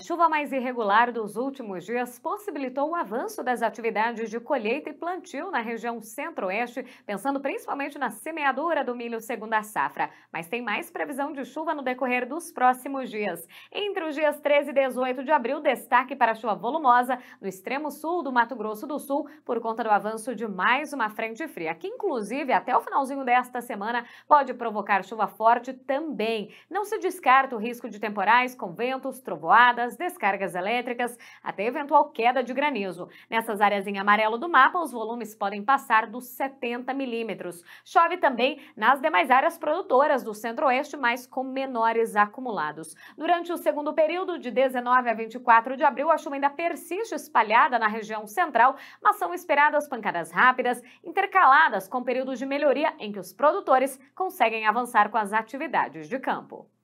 A chuva mais irregular dos últimos dias possibilitou o avanço das atividades de colheita e plantio na região centro-oeste, pensando principalmente na semeadura do milho segunda safra. Mas tem mais previsão de chuva no decorrer dos próximos dias. Entre os dias 13 e 18 de abril, destaque para chuva volumosa no extremo sul do Mato Grosso do Sul, por conta do avanço de mais uma frente fria, que inclusive até o finalzinho desta semana pode provocar chuva forte também. Não se descarta o risco de temporais com ventos, trovoadas, descargas elétricas, até eventual queda de granizo. Nessas áreas em amarelo do mapa, os volumes podem passar dos 70 milímetros. Chove também nas demais áreas produtoras do centro-oeste, mas com menores acumulados. Durante o segundo período, de 19 a 24 de abril, a chuva ainda persiste espalhada na região central, mas são esperadas pancadas rápidas, intercaladas com períodos de melhoria em que os produtores conseguem avançar com as atividades de campo.